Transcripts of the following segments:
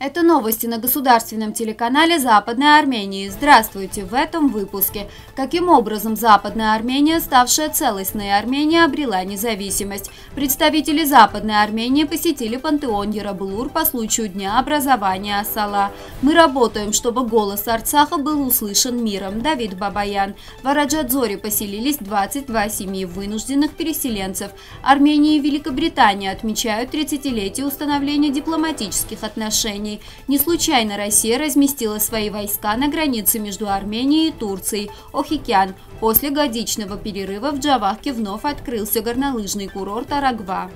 Это новости на государственном телеканале Западной Армении. Здравствуйте в этом выпуске. Каким образом Западная Армения, ставшая целостной Арменией, обрела независимость? Представители Западной Армении посетили пантеон Ярабулур по случаю Дня образования Асала. Мы работаем, чтобы голос Арцаха был услышан миром. Давид Бабаян. В Араджадзоре поселились 22 семьи вынужденных переселенцев. Армения и Великобритания отмечают 30-летие установления дипломатических отношений. Армении. Не случайно Россия разместила свои войска на границе между Арменией и Турцией – Охикян. После годичного перерыва в Джавахке вновь открылся горнолыжный курорт Арагва.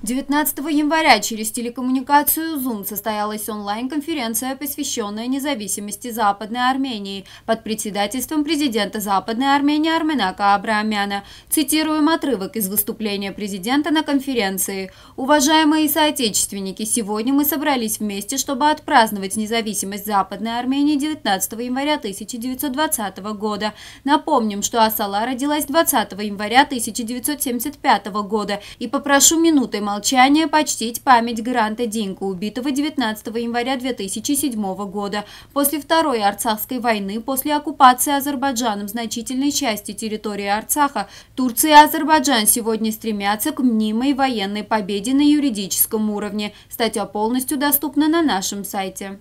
19 января через телекоммуникацию Zoom состоялась онлайн-конференция, посвященная независимости Западной Армении под председательством президента Западной Армении Арменака Абрамяна. Цитируем отрывок из выступления президента на конференции. «Уважаемые соотечественники, сегодня мы собрались вместе, чтобы отпраздновать независимость Западной Армении 19 января 1920 года. Напомним, что Асала родилась 20 января 1975 года и попрошу минуты молчания почтить память Гранта Динка, убитого 19 января 2007 года. После Второй Арцахской войны, после оккупации Азербайджаном значительной части территории Арцаха, Турция и Азербайджан сегодня стремятся к мнимой военной победе на юридическом уровне. Статья полностью доступна на нашем сайте.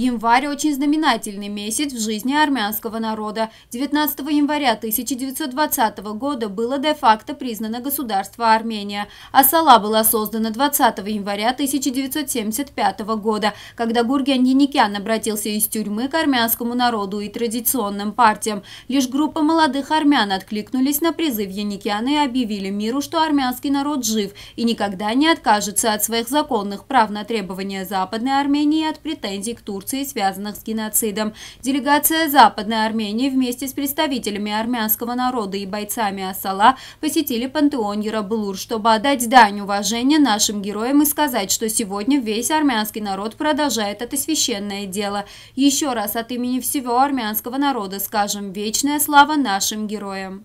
Январь – очень знаменательный месяц в жизни армянского народа. 19 января 1920 года было де-факто признано государство Армения. Асала была создана 20 января 1975 года, когда Гурген Яникян обратился из тюрьмы к армянскому народу и традиционным партиям. Лишь группа молодых армян откликнулись на призыв Яникяна и объявили миру, что армянский народ жив и никогда не откажется от своих законных прав на требования Западной Армении и от претензий к Турции коррупции, связанных с геноцидом. Делегация Западной Армении вместе с представителями армянского народа и бойцами Асала посетили пантеон Ярабулур, чтобы отдать дань уважения нашим героям и сказать, что сегодня весь армянский народ продолжает это священное дело. Еще раз от имени всего армянского народа скажем вечная слава нашим героям.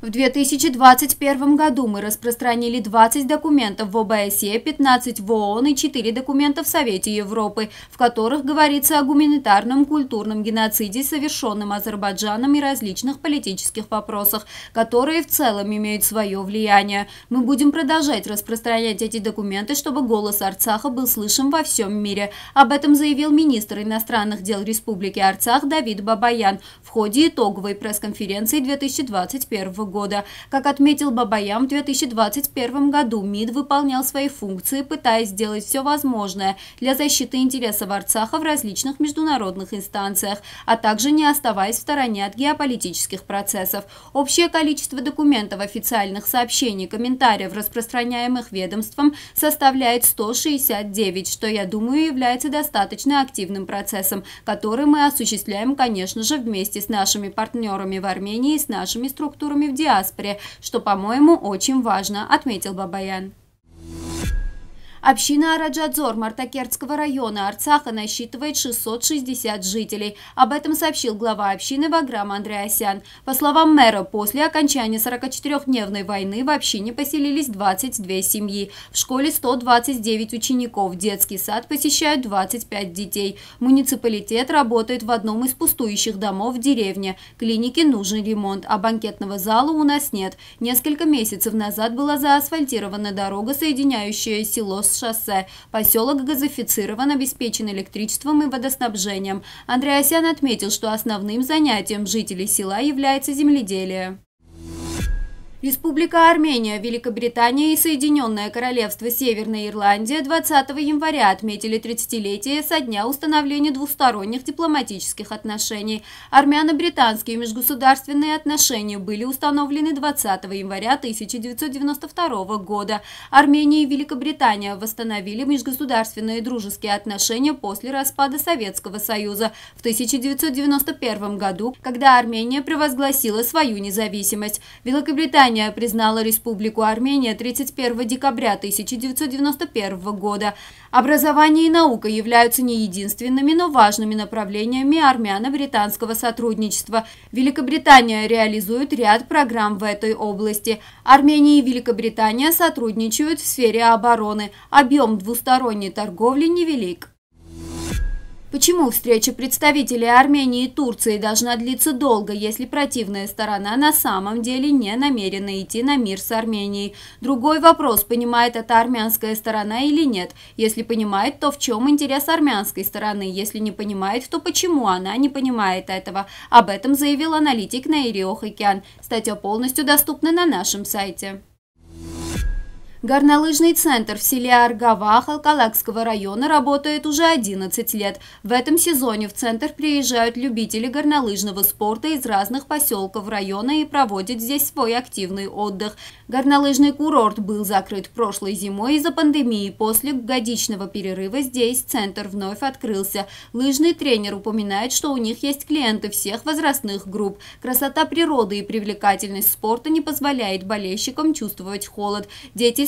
В 2021 году мы распространили 20 документов в ОБСЕ, 15 в ООН и 4 документа в Совете Европы, в которых говорится о гуманитарном культурном геноциде, совершенном Азербайджаном и различных политических вопросах, которые в целом имеют свое влияние. Мы будем продолжать распространять эти документы, чтобы голос Арцаха был слышен во всем мире. Об этом заявил министр иностранных дел Республики Арцах Давид Бабаян в ходе итоговой пресс-конференции 2021 года года. Как отметил Бабаям в 2021 году МИД выполнял свои функции, пытаясь сделать все возможное для защиты интересов Арцаха в различных международных инстанциях, а также не оставаясь в стороне от геополитических процессов. Общее количество документов, официальных сообщений, комментариев, распространяемых ведомством, составляет 169, что, я думаю, является достаточно активным процессом, который мы осуществляем, конечно же, вместе с нашими партнерами в Армении и с нашими структурами в диаспоре, что, по-моему, очень важно, отметил Бабаян. Община Араджадзор Мартакертского района Арцаха насчитывает 660 жителей. Об этом сообщил глава общины Ваграм Андреасян. По словам мэра, после окончания 44-дневной войны в общине поселились 22 семьи. В школе 129 учеников, детский сад посещают 25 детей. Муниципалитет работает в одном из пустующих домов в деревне. Клинике нужен ремонт, а банкетного зала у нас нет. Несколько месяцев назад была заасфальтирована дорога, соединяющая село с шоссе. Поселок газифицирован, обеспечен электричеством и водоснабжением. Андреасян отметил, что основным занятием жителей села является земледелие. Республика Армения, Великобритания и Соединенное Королевство Северной Ирландия 20 января отметили 30-летие со дня установления двусторонних дипломатических отношений. Армяно-британские межгосударственные отношения были установлены 20 января 1992 года. Армения и Великобритания восстановили межгосударственные дружеские отношения после распада Советского Союза в 1991 году, когда Армения провозгласила свою независимость. Великобритания Британия признала Республику Армения 31 декабря 1991 года. Образование и наука являются не единственными, но важными направлениями армяно-британского сотрудничества. Великобритания реализует ряд программ в этой области. Армения и Великобритания сотрудничают в сфере обороны. Объем двусторонней торговли невелик. Почему встреча представителей Армении и Турции должна длиться долго, если противная сторона на самом деле не намерена идти на мир с Арменией? Другой вопрос, понимает это армянская сторона или нет. Если понимает, то в чем интерес армянской стороны? Если не понимает, то почему она не понимает этого? Об этом заявил аналитик Наири Охакян. Статья полностью доступна на нашем сайте. Горнолыжный центр в селе Аргава Халкалакского района работает уже 11 лет. В этом сезоне в центр приезжают любители горнолыжного спорта из разных поселков района и проводят здесь свой активный отдых. Горнолыжный курорт был закрыт прошлой зимой из-за пандемии. После годичного перерыва здесь центр вновь открылся. Лыжный тренер упоминает, что у них есть клиенты всех возрастных групп. Красота природы и привлекательность спорта не позволяет болельщикам чувствовать холод. Дети